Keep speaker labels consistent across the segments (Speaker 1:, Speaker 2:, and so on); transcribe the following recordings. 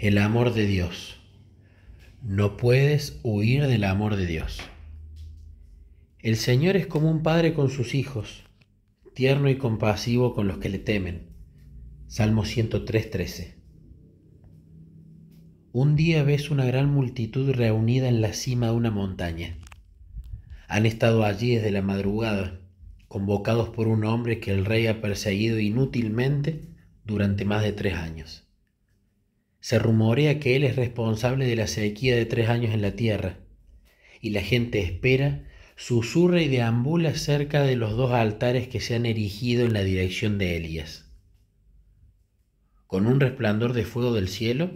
Speaker 1: el amor de Dios. No puedes huir del amor de Dios. El Señor es como un padre con sus hijos, tierno y compasivo con los que le temen. Salmo 103:13. Un día ves una gran multitud reunida en la cima de una montaña. Han estado allí desde la madrugada, convocados por un hombre que el rey ha perseguido inútilmente durante más de tres años. Se rumorea que él es responsable de la sequía de tres años en la tierra, y la gente espera, susurra y deambula cerca de los dos altares que se han erigido en la dirección de Elías. Con un resplandor de fuego del cielo,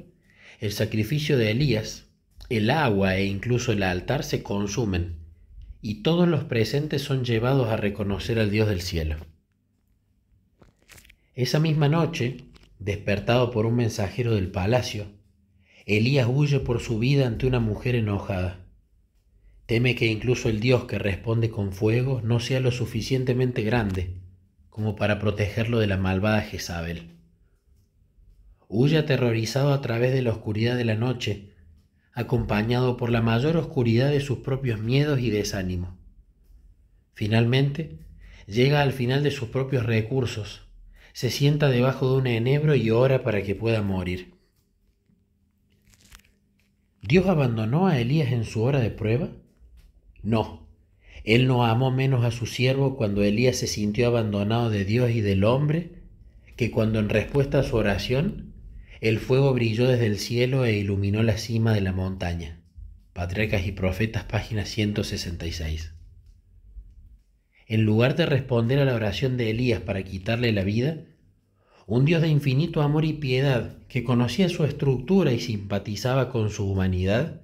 Speaker 1: el sacrificio de Elías, el agua e incluso el altar se consumen, y todos los presentes son llevados a reconocer al Dios del cielo. Esa misma noche, Despertado por un mensajero del palacio, Elías huye por su vida ante una mujer enojada. Teme que incluso el Dios que responde con fuego no sea lo suficientemente grande como para protegerlo de la malvada Jezabel. Huye aterrorizado a través de la oscuridad de la noche, acompañado por la mayor oscuridad de sus propios miedos y desánimo. Finalmente, llega al final de sus propios recursos, se sienta debajo de un enebro y ora para que pueda morir. ¿Dios abandonó a Elías en su hora de prueba? No. Él no amó menos a su siervo cuando Elías se sintió abandonado de Dios y del hombre que cuando en respuesta a su oración el fuego brilló desde el cielo e iluminó la cima de la montaña. Patriarcas y Profetas, página 166 en lugar de responder a la oración de Elías para quitarle la vida? Un Dios de infinito amor y piedad, que conocía su estructura y simpatizaba con su humanidad,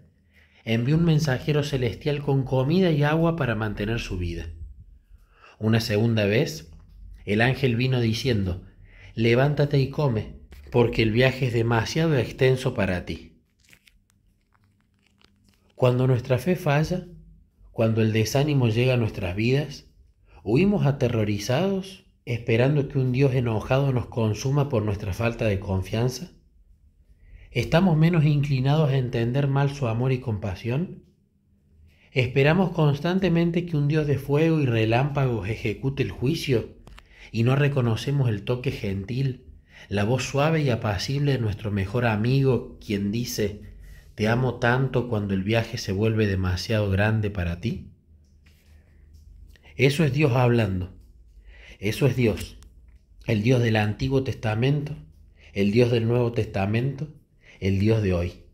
Speaker 1: envió un mensajero celestial con comida y agua para mantener su vida. Una segunda vez, el ángel vino diciendo, levántate y come, porque el viaje es demasiado extenso para ti. Cuando nuestra fe falla, cuando el desánimo llega a nuestras vidas, Huimos aterrorizados esperando que un Dios enojado nos consuma por nuestra falta de confianza. ¿Estamos menos inclinados a entender mal su amor y compasión? ¿Esperamos constantemente que un Dios de fuego y relámpagos ejecute el juicio y no reconocemos el toque gentil, la voz suave y apacible de nuestro mejor amigo quien dice, te amo tanto cuando el viaje se vuelve demasiado grande para ti? Eso es Dios hablando. Eso es Dios. El Dios del Antiguo Testamento, el Dios del Nuevo Testamento, el Dios de hoy.